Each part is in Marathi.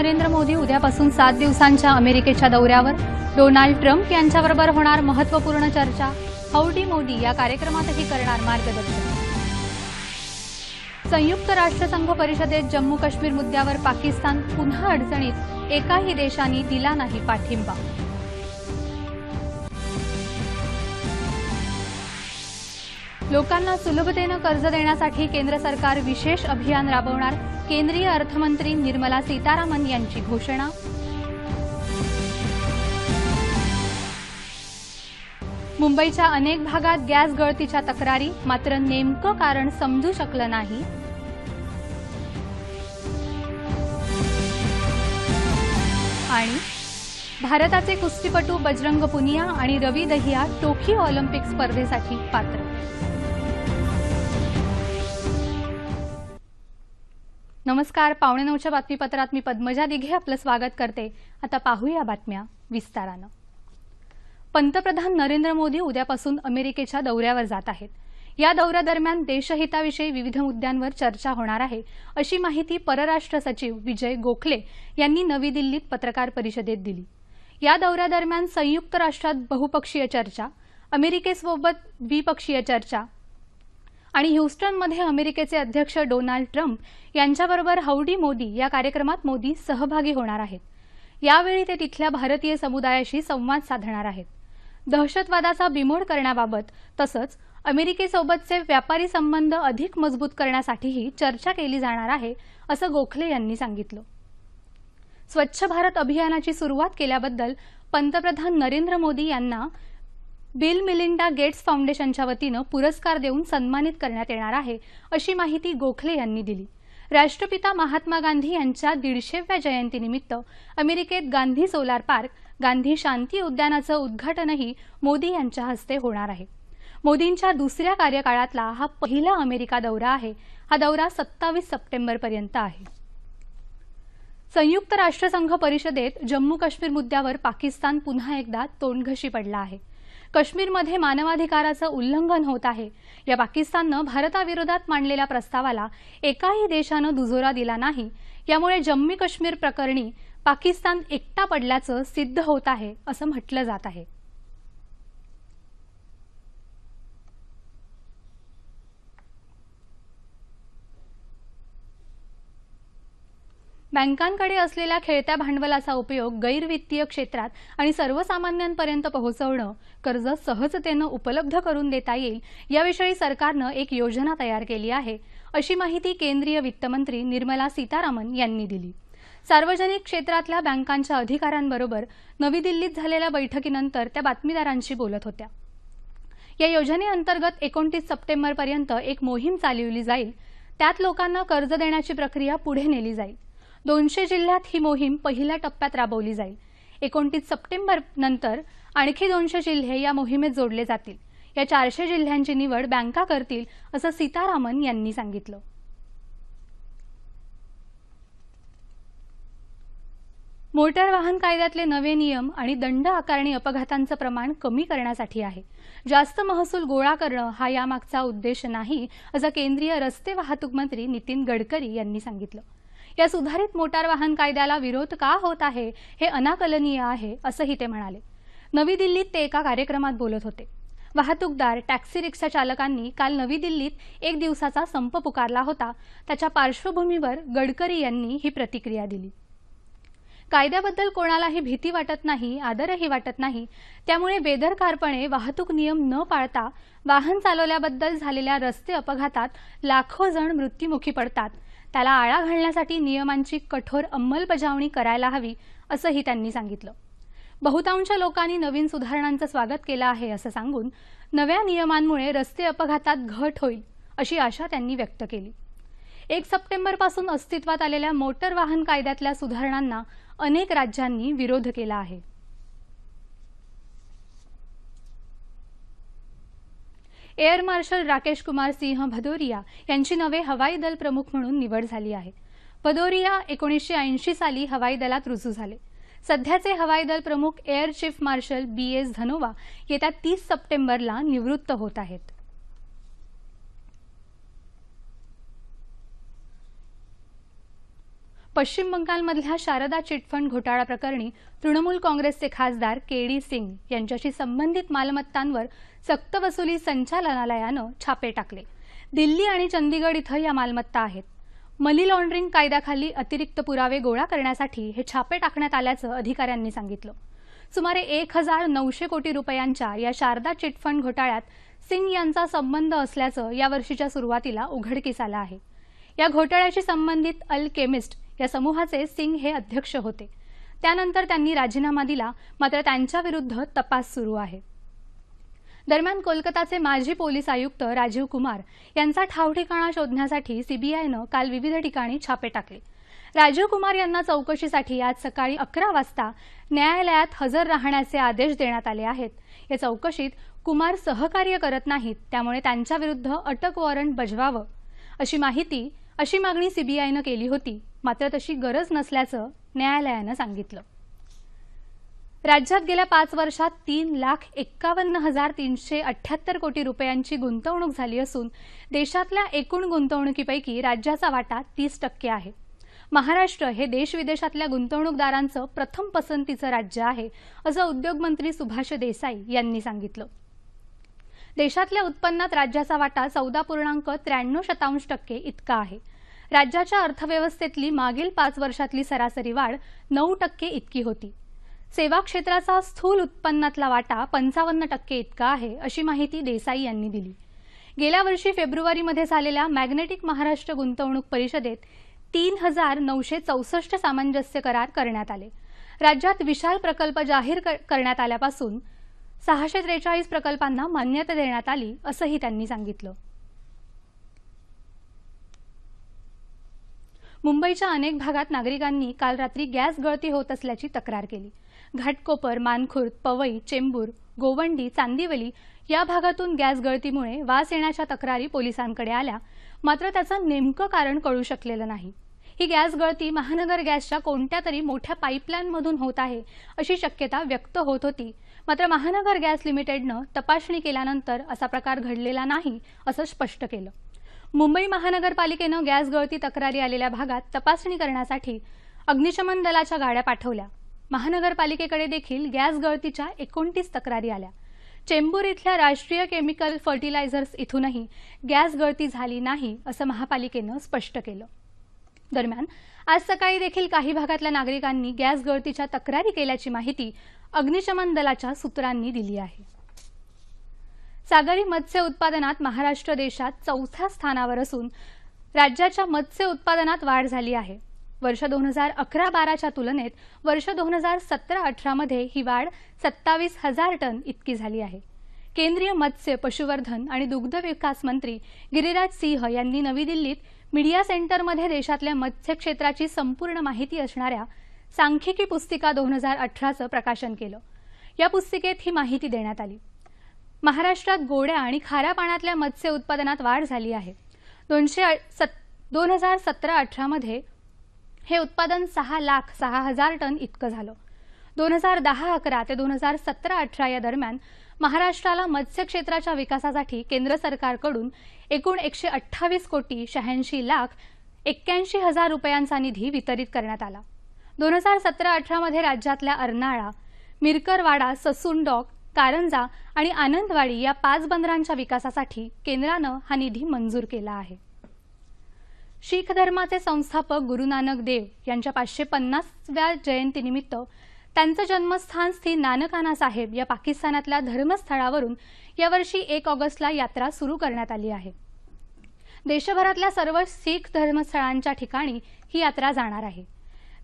नरेंद्र मोदी उद्यापासून सात दिवसांच्या अमेरिकेच्या दौऱ्यावर डोनाल्ड ट्रम्प यांच्याबरोबर होणार महत्वपूर्ण चर्चा हौडी मोदी या कार्यक्रमातही करणार मार्गदर्शन संयुक्त राष्ट्रसंघ परिषदेत जम्मू काश्मीर मुद्द्यावर पाकिस्तान पुन्हा अडचणीत एकाही देशाने दिला नाही पाठिंबा लोकांना सुलभतेनं कर्ज देण्यासाठी केंद्र सरकार विशेष अभियान राबवणार केंद्रीय अर्थमंत्री निर्मला सीतारामन यांची घोषणा मुंबईच्या अनेक भागात गॅस गळतीच्या तक्रारी मात्र नेमकं कारण समजू शकलं नाही आणि भारताचे कुस्तीपटू बजरंग पुनिया आणि रवी दहिया टोकियो ऑलिम्पिक स्पर्धेसाठी पात्र नमस्कार पावणे नऊच्या बातमीपत्रात मी पद्मजा दिघे आपलं स्वागत करते आता पाहूया बातम्या विस्तारानं पंतप्रधान नरेंद्र मोदी उद्यापासून अमेरिकेच्या दौऱ्यावर जात आहेत या दौऱ्यादरम्यान देशहिताविषयी विविध मुद्द्यांवर चर्चा होणार आहे अशी माहिती परराष्ट्र सचिव विजय गोखले यांनी नवी दिल्लीत पत्रकार परिषदेत दिली या दौऱ्यादरम्यान संयुक्त राष्ट्रात बहुपक्षीय चर्चा अमेरिकेसोबत द्विपक्षीय चर्चा आणि ह्युस्टनमध्ये अमेरिकेचे अध्यक्ष डोनाल्ड ट्रम्प यांच्याबरोबर हौडी मोदी या कार्यक्रमात मोदी सहभागी होणार आहेत यावेळी ते तिथल्या भारतीय समुदायाशी संवाद साधणार आहेत दहशतवादाचा बिमोड करण्याबाबत तसंच अमेरिकेसोबतचे व्यापारी संबंध अधिक मजबूत करण्यासाठीही चर्चा केली जाणार आहे असं गोखले यांनी सांगितलं स्वच्छ भारत अभियानाची सुरुवात केल्याबद्दल पंतप्रधान नरेंद्र मोदी यांना बिल मिलिंडा गेट्स फाउंडेशनच्या वतीनं पुरस्कार देऊन सन्मानित करण्यात येणार आहे अशी माहिती गोखले यांनी दिली राष्ट्रपिता महात्मा गांधी यांच्या दीडशेव्या जयंतीनिमित्त अमेरिकेत गांधी सोलार पार्क गांधी शांती उद्यानाचं उद्घाटनही मोदी यांच्या हस्ते होणार आहे मोदींच्या दुसऱ्या कार्यकाळातला हा पहिला अमेरिका दौरा आहे हा दौरा सत्तावीस सप्टेंबरपर्यंत आहे संयुक्त राष्ट्रसंघ परिषदेत जम्मू काश्मीर मुद्द्यावर पाकिस्तान पुन्हा एकदा तोंडघशी पडला आहे काश्मीरमध्ये मानवाधिकाराचं उल्लंघन होत आहे या पाकिस्ताननं भारताविरोधात मांडलेल्या प्रस्तावाला एकाही देशानं दुजोरा दिला नाही यामुळे जम्मू काश्मीर प्रकरणी पाकिस्तान एकटा पडल्याचं सिद्ध होत आहे असं म्हटलं जात आहे बँकांकडे असलेल्या खेळत्या भांडवलाचा उपयोग गैरवित्तीय क्षेत्रात आणि सर्वसामान्यांपर्यंत पोहोचवणं कर्ज सहजतेनं उपलब्ध करून देता येईल याविषयी सरकारनं एक योजना तयार केली आहे अशी माहिती केंद्रीय वित्तमंत्री निर्मला सीतारामन यांनी दिली सार्वजनिक क्षेत्रातल्या बँकांच्या अधिकाऱ्यांबरोबर नवी दिल्लीत झालेल्या बैठकीनंतर त्या बातमीदारांशी बोलत होत्या या योजनेअंतर्गत एकोणतीस सप्टेंबरपर्यंत एक मोहीम चालविली जाईल त्यात लोकांना कर्ज देण्याची प्रक्रिया पुढे नेली जाईल दोनशे जिल्ह्यात ही मोहीम पहिल्या टप्प्यात राबवली जाईल एकोणतीस सप्टेंबर नंतर आणखी दोनशे जिल्हे या मोहिमेत जोडले जातील या चारशे जिल्ह्यांची निवड बँका करतील असं सीतारामन यांनी सांगितलं मोटार वाहन कायद्यातले नवे नियम आणि दंड आकारणी अपघातांचं प्रमाण कमी करण्यासाठी आहे जास्त महसूल गोळा करणं हा यामागचा उद्देश नाही असं केंद्रीय रस्ते वाहतूक मंत्री नितीन गडकरी यांनी सांगितलं या सुधारित मोटार वाहन कायद्याला विरोध का होत आहे हे अनाकलनीय आहे असंही ते म्हणाले नवी दिल्लीत ते एका कार्यक्रमात बोलत होते वाहतूकदार टॅक्सी रिक्षा चालकांनी काल नवी दिल्लीत एक दिवसाचा संप पुकारला होता त्याच्या पार्श्वभूमीवर गडकरी यांनी ही प्रतिक्रिया दिली कायद्याबद्दल कोणालाही भीती वाटत नाही आदरही वाटत नाही त्यामुळे बेदरकारपणे वाहतूक नियम न पाळता वाहन चालवल्याबद्दल झालेल्या रस्ते अपघातात लाखो जण मृत्यूमुखी पडतात त्याला आळा घालण्यासाठी नियमांची कठोर अंमलबजावणी करायला हवी असंही त्यांनी सांगितलं बहुतांश लोकांनी नवीन सुधारणांचं स्वागत केलं आहे असं सांगून नव्या नियमांमुळे रस्ते अपघातात घट होईल अशी आशा त्यांनी व्यक्त केली एक सप्टेंबरपासून अस्तित्वात आलेल्या मोटर वाहन कायद्यातल्या सुधारणांना अनेक राज्यांनी विरोध केला आहे एअर मार्शल राकेश कुमार सिंह भदोरिया यांची नवे हवाई दल प्रमुख म्हणून निवड झाली आहे भदोरिया एकोणीसशे ऐंशी साली हवाई दलात रुजू झाले सध्याचे हवाई दल प्रमुख air chief marshal B S Dhanoa येत्या तीस सप्टेंबरला निवृत्त होत आहेत पश्चिम बंगालमधल्या शारदा चिटफंड घोटाळा प्रकरणी तृणमूल काँग्रेसचे खासदार के डी सिंग यांच्याशी संबंधित मालमत्तांवर सक्तवसुली संचालनालयानं छापे टाकले दिल्ली आणि चंदीगड इथं या मालमत्ता आहेत मनी लॉन्ड्रिंग कायद्याखाली अतिरिक्त पुरावे गोळा करण्यासाठी हे छापे टाकण्यात आल्याचं अधिकाऱ्यांनी सांगितलं सुमारे एक हजार नऊशे कोटी रुपयांच्या या शारदा चिटफंड घोटाळ्यात सिंग यांचा संबंध असल्याचं या वर्षीच्या सुरुवातीला उघडकीस आलं आहे या घोटाळ्याशी संबंधित अल केमिस्ट या समूहाचे सिंग हे अध्यक्ष होते त्यानंतर त्यांनी राजीनामा दिला मात्र त्यांच्याविरुद्ध तपास सुरू आहे दरम्यान कोलकाताचे माजी पोलीस आयुक्त राजीव कुमार यांचा ठावठिकाणा शोधण्यासाठी सीबीआयनं काल विविध ठिकाणी छापे टाकले राजीव कुमार यांना चौकशीसाठी आज सकाळी अकरा वाजता न्यायालयात हजर राहण्याचे आदेश देण्यात आले आहेत या चौकशीत कुमार सहकार्य करत नाहीत त्यामुळे त्यांच्याविरुद्ध अटक वॉरंट बजवावं अशी माहिती अशी मागणी सीबीआयनं केली होती मात्र तशी गरज नसल्याचं न्यायालयानं सांगितलं राज्यात गेल्या पाच वर्षात तीन लाख एक्कावन्न हजार तीनशे अठ्ठ्याहत्तर कोटी रुपयांची गुंतवणूक झाली असून देशातल्या एकूण गुंतवणुकीपैकी राज्याचा वाटा तीस टक्के आहे महाराष्ट्र हे देश विदेशातल्या गुंतवणूकदारांचं प्रथम पसंतीचं राज्य आहे असं उद्योगमंत्री सुभाष देसाई यांनी सांगितलं देशातल्या उत्पन्नात राज्याचा वाटा चौदा पूर्णांक त्र्याण्णव शतांश टक्के इतका आहे राज्याच्या अर्थव्यवस्थेतली मागील पाच वर्षातली सरासरी वाढ नऊ टक्के इतकी होती सेवा क्षेत्राचा स्थूल उत्पन्नातला वाटा पंचावन्न टक्के इतका आहे अशी माहिती देसाई यांनी दिली गेल्या वर्षी फेब्रुवारीमध्ये झालेल्या मॅग्नेटिक महाराष्ट्र गुंतवणूक परिषदेत तीन हजार नऊशे चौसष्ट सामंजस्य करार करण्यात आले राज्यात विशाल प्रकल्प जाहीर करण्यात आल्यापासून सहाशे त्रेचाळीस प्रकल्पांना मान्यता देण्यात आली असंही त्यांनी सांगितलं मुंबईच्या अनेक भागात नागरिकांनी काल रात्री गॅस गळती होत असल्याची तक्रार केली घाटकोपर मानखुर्द पवई चेंबूर गोवंडी चांदिवली या भागातून गॅस गळतीमुळे वास येण्याच्या तक्रारी पोलिसांकडे आल्या मात्र त्याचं नेमकं कारण कळू शकलेलं नाही ही गॅस गळती महानगर गॅसच्या कोणत्या तरी मोठ्या पाईपलाईनमधून होत आहे अशी शक्यता व्यक्त होत होती मात्र महानगर गॅस लिमिटेडनं तपासणी केल्यानंतर असा प्रकार घडलेला नाही असं स्पष्ट केलं मुंबई महानगरपालिकेनं गॅस गळती तक्रारी आलेल्या भागात तपासणी करण्यासाठी अग्निशमन दलाच्या गाड्या पाठवल्या महानगरपालिकेकडे देखील गॅस गळतीच्या एकोणतीस तक्रारी आल्या चेंबूर इथल्या राष्ट्रीय केमिकल फर्टिलायझर्स इथूनही गॅस गळती झाली नाही असं महापालिकेनं स्पष्ट केलं दरम्यान आज सकाळी देखील काही भागातल्या नागरिकांनी गॅस गळतीच्या तक्रारी केल्याची माहिती अग्निशमन दलाच्या सूत्रांनी दिली आहे सागरी मत्स्य उत्पादनात महाराष्ट्र देशात चौथ्या स्थानावर असून राज्याच्या मत्स्य उत्पादनात वाढ झाली आहे वर्ष दोन हजार अकरा बाराच्या तुलनेत वर्ष दोन हजार सतरा अठरामध्ये ही वाढ सत्तावीस हजार टन इतकी झाली आहे केंद्रीय मत्स्य पशुवर्धन आणि दुग्ध विकास मंत्री गिरिराज सिंह यांनी नवी दिल्लीत मीडिया सेंटरमध्ये देशातल्या मत्स्य क्षेत्राची संपूर्ण माहिती असणाऱ्या सांख्यिकी पुस्तिका दोन हजार अठराचं प्रकाशन केलं या पुस्तिकेत ही माहिती देण्यात आली महाराष्ट्रात गोड्या आणि खाऱ्या पाण्यातल्या मत्स्य उत्पादनात वाढ झाली आहे दोनशे दोन हजार सतरा अठरामध्ये हे उत्पादन सहा लाख सहा हजार टन इतकं झालं दोन हजार दहा अकरा ते दोन हजार सतरा अठरा या दरम्यान महाराष्ट्राला मत्स्य क्षेत्राच्या विकासासाठी केंद्र सरकारकडून एकूण एकशे अठ्ठावीस कोटी शहाऐंशी लाख एक्क्याऐंशी हजार रुपयांचा निधी वितरित करण्यात आला दोन हजार सतरा अठरामध्ये राज्यातल्या अर्नाळा मिरकरवाडा ससून डॉक कारंजा आणि आनंदवाडी या पाच बंदरांच्या विकासासाठी केंद्रानं हा निधी मंजूर केला आहे शीख धर्माचे संस्थापक गुरु नानक देव यांच्या पाचशे पन्नासव्या जयंतीनिमित्त त्यांचं जन्मस्थान स्थि नानकाना साहेब या पाकिस्तानातल्या धर्मस्थळावरून यावर्षी एक ऑगस्टला यात्रा सुरू करण्यात आली आहे देशभरातल्या सर्व शीख धर्मस्थळांच्या ठिकाणी ही यात्रा जाणार आहे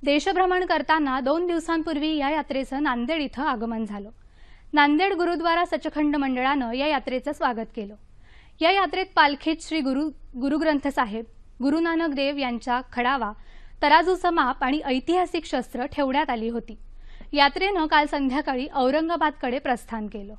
देशभ्रमण करताना दोन दिवसांपूर्वी या यात्रेचं नांदेड इथं आगमन झालं नांदेड गुरुद्वारा सचखंड मंडळानं या यात्रेचं स्वागत केलं या यात्रेत पालखीत श्री गुरु गुरुग्रंथ साहेब गुरुनानक देव यांचा खडावा तराजूचं माप आणि ऐतिहासिक शस्त्र ठेवण्यात आली होती यात्रेनं काल संध्याकाळी औरंगाबादकडे प्रस्थान केलं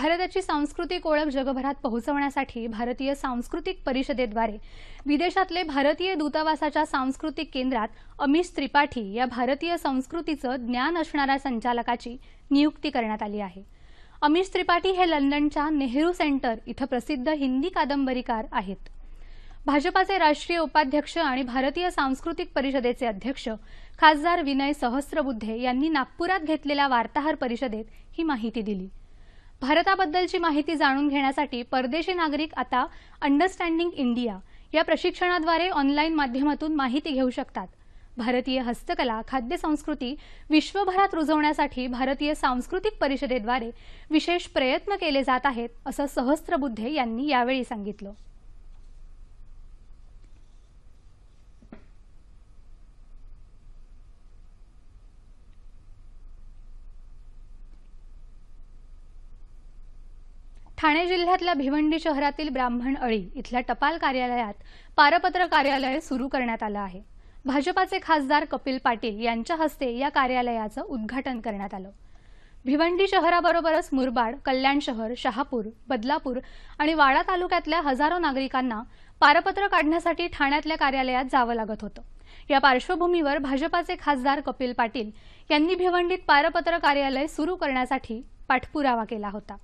भारताची सांस्कृतिक ओळख जगभरात पोहोचवण्यासाठी भारतीय सांस्कृतिक परिषदेद्वारे विदेशातले भारतीय दूतावासाच्या सांस्कृतिक केंद्रात अमिश त्रिपाठी या भारतीय संस्कृतीचं ज्ञान असणाऱ्या संचालकाची नियुक्ती करण्यात आली आहे अमिश त्रिपाठी हे लंडनच्या नेहरू सेंटर इथं प्रसिद्ध हिंदी कादंबरीकार आहेत भाजपाचे राष्ट्रीय उपाध्यक्ष आणि भारतीय सांस्कृतिक परिषदेचे अध्यक्ष खासदार विनय सहस्रबुद्धे यांनी नागपुरात घेतलेल्या वार्ताहर परिषदेत ही माहिती दिली भारताबद्दलची माहिती जाणून घेण्यासाठी परदेशी नागरिक आता अंडरस्टँडिंग इंडिया या प्रशिक्षणाद्वारे ऑनलाईन माध्यमातून माहिती घेऊ शकतात भारतीय हस्तकला खाद्य संस्कृती विश्वभरात रुजवण्यासाठी भारतीय सांस्कृतिक परिषदेद्वारे विशेष प्रयत्न केले जात आहेत असं सहस्त्रबुद्धे यांनी यावेळी सांगितलं ठाणे जिल्ह्यातल्या भिवंडी शहरातील ब्राह्मण अळी इथल्या टपाल कार्यालयात पारपत्र कार्यालय सुरू करण्यात आलं आहे भाजपाचे खासदार कपिल पाटील यांच्या हस्ते या कार्यालयाचं उद्घाटन करण्यात आलं भिवंडी शहराबरोबरच मुरबाड कल्याण शहर शहापूर बदलापूर आणि वाडा तालुक्यातल्या हजारो नागरिकांना पारपत्र काढण्यासाठी ठाण्यातल्या कार्यालयात जावं लागत होतं या पार्श्वभूमीवर भाजपाचे खासदार कपिल पाटील यांनी भिवंडीत पारपत्र कार्यालय सुरू करण्यासाठी पाठपुरावा केला होता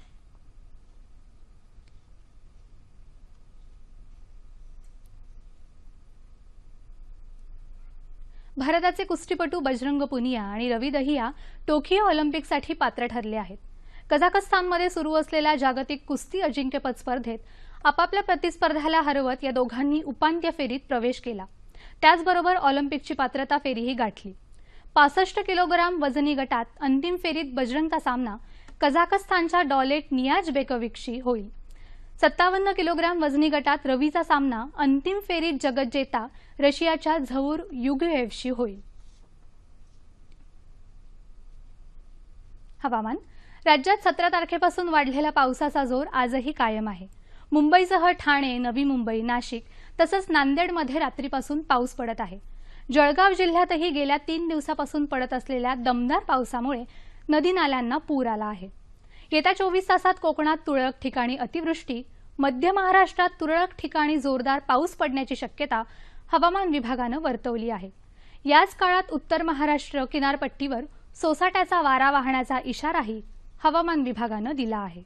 भारताचे कुस्तीपटू बजरंग पुनिया आणि रवी दहिया टोकियो ऑलिम्पिकसाठी पात्र ठरले आहेत कझाकस्तानमध्ये सुरू असलेल्या जागतिक कुस्ती अजिंक्यपद स्पर्धेत आपापल्या प्रतिस्पर्ध्याला हरवत या दोघांनी उपांत्य फेरीत प्रवेश केला त्याचबरोबर ऑलिम्पिकची पात्रता फेरीही गाठली पासष्ट किलोग्राम वजनी गटात अंतिम फेरीत बजरंगचा सामना कझाकस्तानच्या डॉलेट नियाज बेकविकशी होईल सत्तावन्न किलोग्राम वजनी गटात रवीचा सामना अंतिम फेरीत जगज्जेता रशियाच्या झवूर युगेव्हशी होईल हवामान राज्यात सतरा तारखेपासून वाढलेला पावसाचा जोर आजही कायम आहे मुंबईसह ठाणे नवी मुंबई नाशिक तसंच नांदेडमध्ये रात्रीपासून पाऊस पडत आहे जळगाव जिल्ह्यातही गेल्या तीन दिवसापासून पडत असलेल्या दमदार पावसामुळे नदी नाल्यांना पूर आला आहे येत्या चोवीस तासात कोकणात तुरळक ठिकाणी अतिवृष्टी मध्य महाराष्ट्रात तुरळक ठिकाणी जोरदार पाऊस पडण्याची शक्यता हवामान विभागानं वर्तवली आहे याच काळात उत्तर महाराष्ट्र किनारपट्टीवर सोसाट्याचा वारा वाहण्याचा इशाराही हवामान विभागानं दिला आहे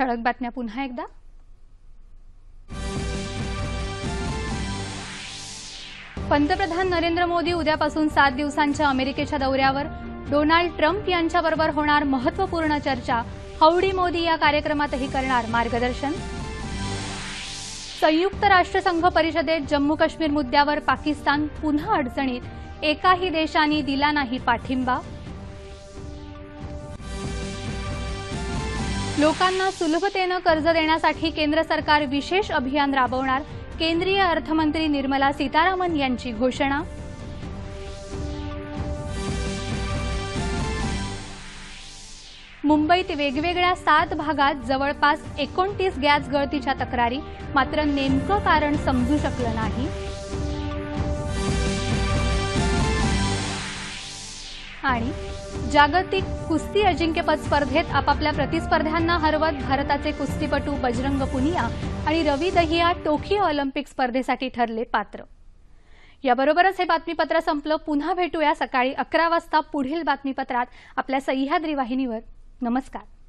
ठळक बातम्या पुन्हा एकदा पंतप्रधान नरेंद्र मोदी उद्यापासून सात दिवसांच्या अमेरिकेच्या दौऱ्यावर डोनाल्ड ट्रम्प यांच्याबरोबर होणार महत्वपूर्ण चर्चा हौडी मोदी या कार्यक्रमातही करणार मार्गदर्शन संयुक्त राष्ट्रसंघ परिषदेत जम्मू काश्मीर मुद्द्यावर पाकिस्तान पुन्हा अडचणीत एकाही देशाने दिला नाही पाठिंबा लोकांना सुलभतेनं कर्ज देण्यासाठी केंद्र सरकार विशेष अभियान राबवणार केंद्रीय अर्थमंत्री निर्मला सीतारामन यांची घोषणा मुंबईत वेगवेगळ्या सात भागात जवळपास एकोणतीस गॅस गळतीच्या तक्रारी मात्र नेमकं कारण समजू शकलं नाही आणि जागतिक कुस्ती अजिंक्यपद स्पर्धेत आपापल्या प्रतिस्पर्ध्यांना हरवत भारताचे कुस्तीपटू बजरंग पुनिया आणि रवी दहिया टोकियो ऑलिम्पिक स्पर्धेसाठी ठरले पात्र याबरोबरच हे बातमीपत्र संपलं पुन्हा भेटूया सकाळी अकरा वाजता पुढील बातमीपत्रात आपल्या सह्याद्री वाहिनीवर नमस्कार